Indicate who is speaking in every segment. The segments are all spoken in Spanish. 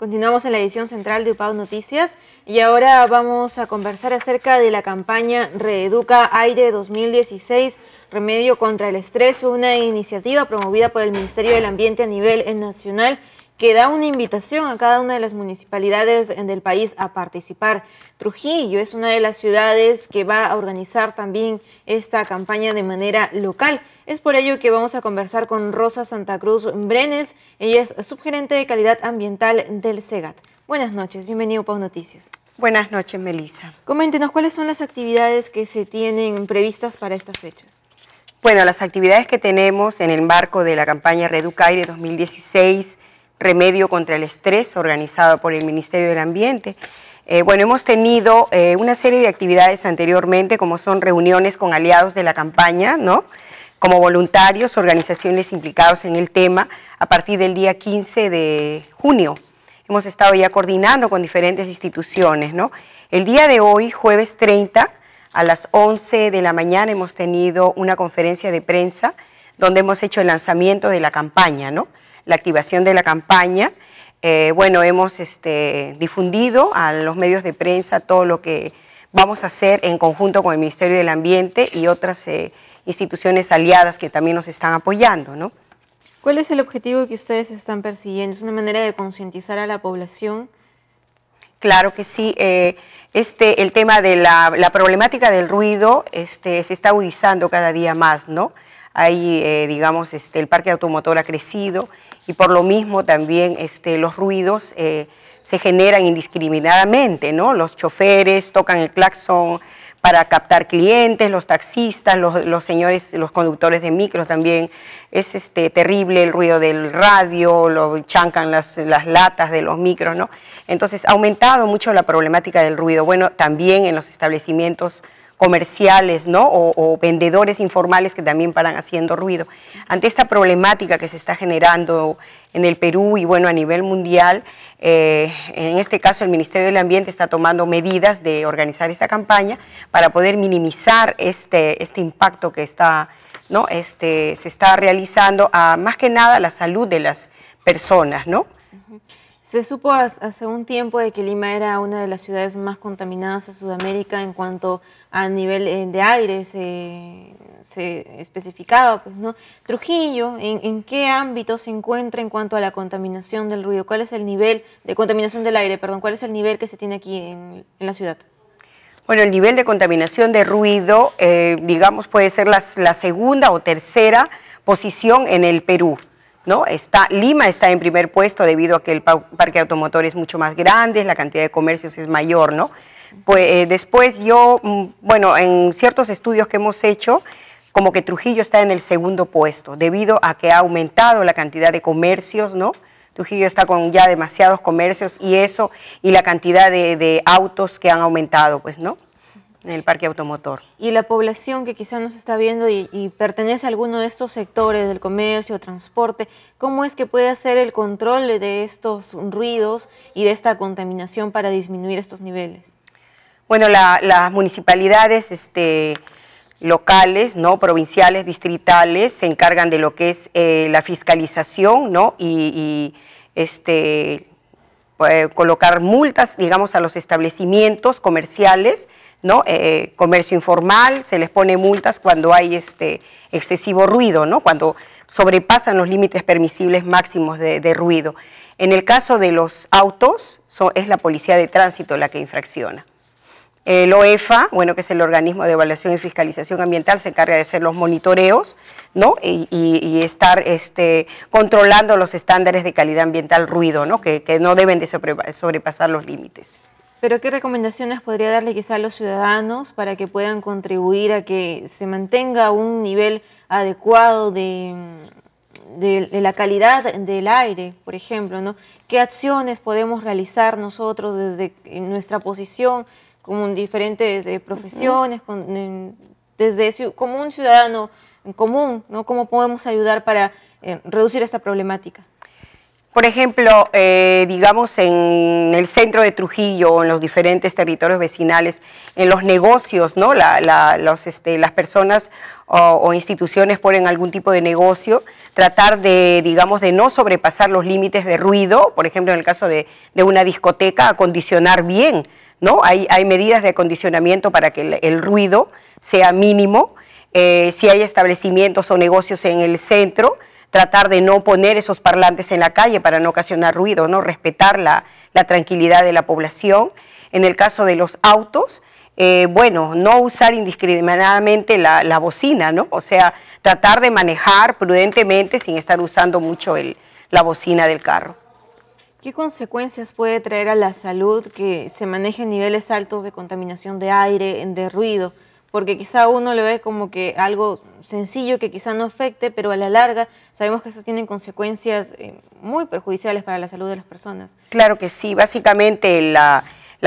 Speaker 1: Continuamos en la edición central de UPAU Noticias y ahora vamos a conversar acerca de la campaña Reeduca Aire 2016, Remedio contra el Estrés, una iniciativa promovida por el Ministerio del Ambiente a nivel nacional que da una invitación a cada una de las municipalidades del país a participar. Trujillo es una de las ciudades que va a organizar también esta campaña de manera local. Es por ello que vamos a conversar con Rosa Santa Cruz Brenes. Ella es subgerente de calidad ambiental del SEGAT. Buenas noches, bienvenido a Pau
Speaker 2: Noticias. Buenas noches, Melissa.
Speaker 1: Coméntenos cuáles son las actividades que se tienen previstas para estas fechas.
Speaker 2: Bueno, las actividades que tenemos en el marco de la campaña Reducaire 2016 Remedio contra el Estrés, organizado por el Ministerio del Ambiente. Eh, bueno, hemos tenido eh, una serie de actividades anteriormente, como son reuniones con aliados de la campaña, ¿no? como voluntarios, organizaciones implicados en el tema, a partir del día 15 de junio. Hemos estado ya coordinando con diferentes instituciones. ¿no? El día de hoy, jueves 30, a las 11 de la mañana, hemos tenido una conferencia de prensa donde hemos hecho el lanzamiento de la campaña. ¿no? la activación de la campaña. Eh, bueno, hemos este, difundido a los medios de prensa todo lo que vamos a hacer en conjunto con el Ministerio del Ambiente y otras eh, instituciones aliadas que también nos están apoyando, ¿no? ¿Cuál es el
Speaker 1: objetivo que ustedes están persiguiendo? ¿Es una manera de concientizar a la población?
Speaker 2: Claro que sí. Eh, este, el tema de la, problemática del ruido este, se está agudizando cada día más, ¿no? hay, eh, digamos, este, el parque automotor ha crecido y por lo mismo también este, los ruidos eh, se generan indiscriminadamente, ¿no? Los choferes tocan el claxon para captar clientes, los taxistas, los, señores, los conductores de micros también. Es este, terrible el ruido del radio, lo chancan las, las latas de los micros, ¿no? Entonces ha aumentado mucho la problemática del ruido. Bueno, también en los establecimientos comerciales ¿no? o, vendedores informales que también paran haciendo ruido. Ante esta problemática que se está generando en el Perú y bueno, a nivel mundial, eh, en este caso el Ministerio del Ambiente está tomando medidas de organizar esta campaña para poder minimizar este, este impacto que está, ¿no? este, se está realizando a más que nada la salud de las personas. ¿no?
Speaker 1: Se supo hace un tiempo de que Lima era una de las ciudades más contaminadas de Sudamérica en cuanto a nivel eh, de aire se, especificaba. Pues, ¿no? Trujillo, ¿en, qué ámbito se encuentra en cuanto a la contaminación del ruido? ¿Cuál es el nivel de contaminación del aire? Perdón, ¿cuál es el nivel que se tiene aquí en, la ciudad?
Speaker 2: Bueno, el nivel de contaminación de ruido, eh, digamos, puede ser la segunda o tercera posición en el Perú. ¿no? Está, Lima está en primer puesto debido a que el parque automotor es mucho más grande, la cantidad de comercios es mayor, ¿no? Pues eh, después yo, mm, bueno, en ciertos estudios que hemos hecho, como que Trujillo está en el segundo puesto, debido a que ha aumentado la cantidad de comercios, ¿no? Trujillo está con ya demasiados comercios y eso, y la cantidad de autos que han aumentado, pues, ¿no? en el parque automotor.
Speaker 1: Y la población que quizá nos está viendo y, pertenece a alguno de estos sectores del comercio, transporte, ¿cómo es que puede hacer el control de estos ruidos y de esta contaminación para disminuir estos niveles?
Speaker 2: Bueno, las municipalidades este, locales, ¿no? provinciales, distritales, se encargan de lo que es eh, la fiscalización ¿no? y, este, eh, colocar multas, digamos, a los establecimientos comerciales ¿no? Eh, eh, comercio informal, se les pone multas cuando hay este excesivo ruido, Cuando sobrepasan los límites permisibles máximos de, ruido. En el caso de los autos, es la policía de tránsito la que infracciona. El OEFA, bueno, que es el organismo de evaluación y fiscalización ambiental, se encarga de hacer los monitoreos, Y, estar este, controlando los estándares de calidad ambiental ruido, ¿no? Que, que no deben de sobrepasar los límites.
Speaker 1: Pero ¿qué recomendaciones podría darle quizá a los ciudadanos para que puedan contribuir a que se mantenga un nivel adecuado de, la calidad del aire, por ejemplo? ¿Qué acciones podemos realizar nosotros desde nuestra posición como en diferentes eh, profesiones, desde como un ciudadano en común? ¿no? ¿Cómo podemos ayudar para eh, reducir esta problemática?
Speaker 2: Por ejemplo, eh, digamos en el centro de Trujillo o en los diferentes territorios vecinales, en los negocios, ¿no? Este, las personas o, instituciones ponen algún tipo de negocio, tratar de, digamos, de no sobrepasar los límites de ruido, por ejemplo, en el caso de, una discoteca, acondicionar bien, ¿no? Hay, medidas de acondicionamiento para que el, ruido sea mínimo. Eh, si hay establecimientos o negocios en el centro, tratar de no poner esos parlantes en la calle para no ocasionar ruido, ¿no? Respetar la, tranquilidad de la población. En el caso de los autos, eh, bueno, no usar indiscriminadamente la, bocina, ¿no? O sea, tratar de manejar prudentemente sin estar usando mucho el, la bocina del carro.
Speaker 1: ¿Qué consecuencias puede traer a la salud que se manejen niveles altos de contaminación de aire, de ruido? porque quizá uno lo ve como que algo sencillo que quizá no afecte, pero a la larga sabemos que eso tiene consecuencias eh, muy perjudiciales para la salud de las personas.
Speaker 2: Claro que sí, básicamente la,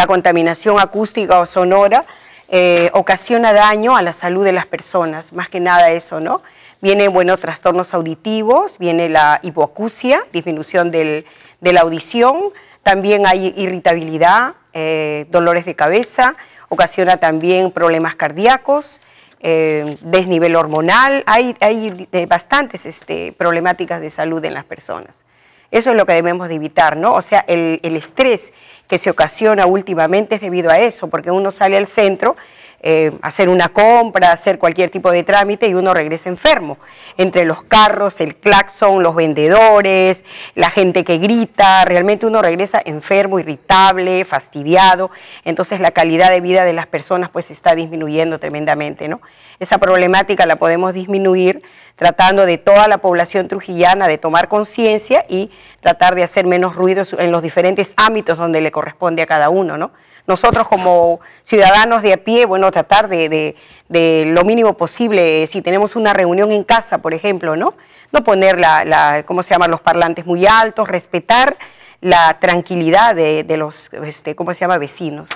Speaker 2: contaminación acústica o sonora eh, ocasiona daño a la salud de las personas, más que nada eso, ¿no? Vienen, bueno, trastornos auditivos, viene la hipoacusia, disminución del, de la audición, también hay irritabilidad, eh, dolores de cabeza, ocasiona también problemas cardíacos, eh, desnivel hormonal, hay, hay eh, bastantes este, problemáticas de salud en las personas. Eso es lo que debemos de evitar, ¿no? O sea, el, el, estrés que se ocasiona últimamente es debido a eso, porque uno sale al centro eh, hacer una compra, hacer cualquier tipo de trámite y uno regresa enfermo. Entre los carros, el claxon, los vendedores, la gente que grita, realmente uno regresa enfermo, irritable, fastidiado. Entonces la calidad de vida de las personas pues está disminuyendo tremendamente, ¿no? Esa problemática la podemos disminuir tratando de toda la población trujillana de tomar conciencia y tratar de hacer menos ruido en los diferentes ámbitos donde le corresponde a cada uno, ¿no? nosotros como ciudadanos de a pie, bueno, tratar de, lo mínimo posible, eh, si tenemos una reunión en casa, por ejemplo, ¿no? No poner la, ¿cómo se llaman? Los parlantes muy altos, respetar la tranquilidad de, los, este, ¿cómo se llama? Vecinos.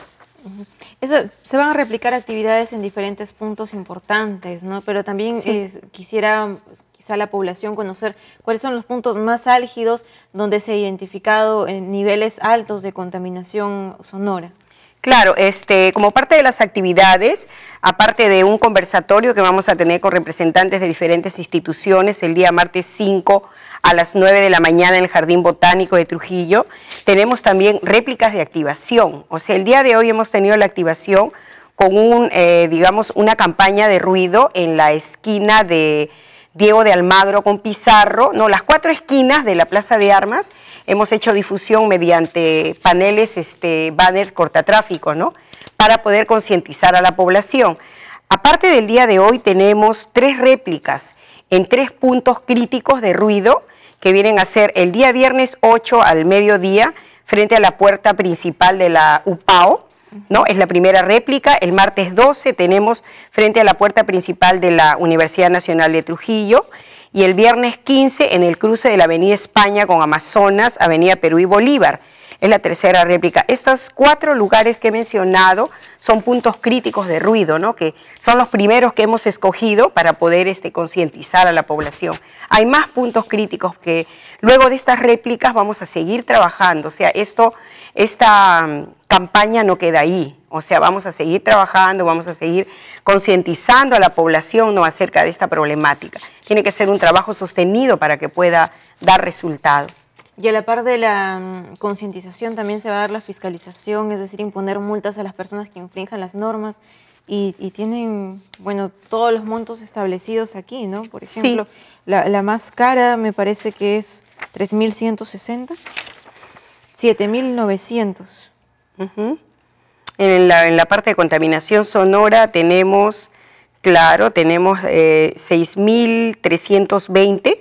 Speaker 1: se van a replicar actividades en diferentes puntos importantes, ¿no? Pero también eh, quisiera quizá la población conocer cuáles son los puntos más álgidos donde se ha identificado en eh, niveles altos de contaminación sonora.
Speaker 2: Claro, este, como parte de las actividades, aparte de un conversatorio que vamos a tener con representantes de diferentes instituciones el día martes 5 a las 9 de la mañana en el Jardín Botánico de Trujillo, tenemos también réplicas de activación. O sea, el día de hoy hemos tenido la activación con un, eh, digamos, una campaña de ruido en la esquina de Diego de Almagro con Pizarro, no, las cuatro esquinas de la Plaza de Armas, hemos hecho difusión mediante paneles, este, banners cortatráfico ¿no? Para poder concientizar a la población. Aparte del día de hoy tenemos tres réplicas en tres puntos críticos de ruido que vienen a ser el día viernes 8 al mediodía frente a la puerta principal de la UPAO, ¿no? Es la primera réplica. El martes 12 tenemos frente a la puerta principal de la Universidad Nacional de Trujillo y el viernes 15 en el cruce de la Avenida España con Amazonas, Avenida Perú y Bolívar es la tercera réplica. Estos cuatro lugares que he mencionado son puntos críticos de ruido, ¿no? que son los primeros que hemos escogido para poder este, concientizar a la población. Hay más puntos críticos que luego de estas réplicas vamos a seguir trabajando, o sea, esto, esta mm, campaña no queda ahí, o sea, vamos a seguir trabajando, vamos a seguir concientizando a la población ¿no? acerca de esta problemática. Tiene que ser un trabajo sostenido para que pueda dar resultado.
Speaker 1: Y a la par de la mm, concientización también se va a dar la fiscalización, es decir, imponer multas a las personas que infrinjan las normas y, tienen, bueno, todos los montos establecidos aquí, ¿no? Por ejemplo, la, más cara me parece que es 3.160, 7.900.
Speaker 2: en, la, en la parte de contaminación sonora tenemos, claro, tenemos eh, 6.320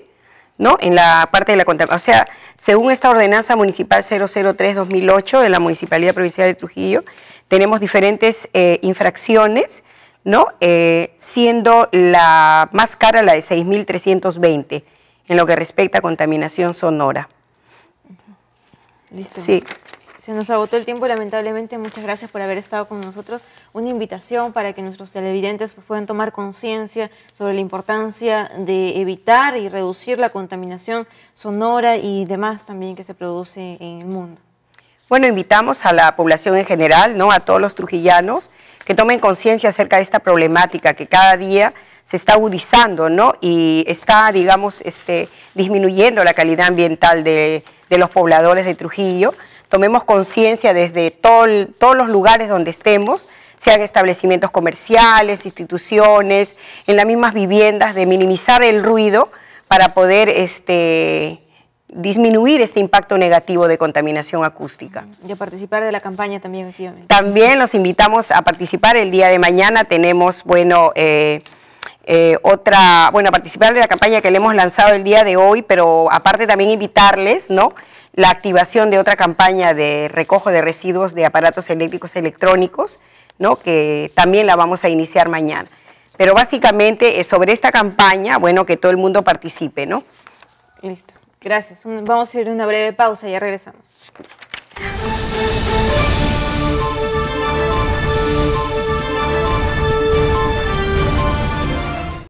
Speaker 2: ¿no? En la parte de la contaminación. O sea, según esta ordenanza municipal 003-2008 de la Municipalidad Provincial de Trujillo, tenemos diferentes eh, infracciones, ¿no? Eh, siendo la más cara la de 6.320 en lo que respecta a contaminación sonora. Listo. Sí.
Speaker 1: Se nos agotó el tiempo, lamentablemente. Muchas gracias por haber estado con nosotros. Una invitación para que nuestros televidentes pues, puedan tomar conciencia sobre la importancia de evitar y reducir la contaminación sonora y demás también que se produce en el mundo.
Speaker 2: Bueno, invitamos a la población en general, ¿no? a todos los trujillanos, que tomen conciencia acerca de esta problemática que cada día se está agudizando ¿no? y está, digamos, este, disminuyendo la calidad ambiental de los pobladores de Trujillo tomemos conciencia desde todos los lugares donde estemos, sean establecimientos comerciales, instituciones, en las mismas viviendas, de minimizar el ruido para poder este, disminuir este impacto negativo de contaminación acústica.
Speaker 1: Y a participar de la campaña también, activamente.
Speaker 2: También los invitamos a participar. El día de mañana tenemos, bueno, eh, eh, otra, bueno, participar de la campaña que le hemos lanzado el día de hoy, pero aparte también invitarles, ¿no? la activación de otra campaña de recojo de residuos de aparatos eléctricos electrónicos, ¿no? que también la vamos a iniciar mañana. Pero básicamente eh, sobre esta campaña, bueno, que todo el mundo participe, ¿no?
Speaker 1: Listo. Gracias. Vamos a ir a una breve pausa y ya regresamos.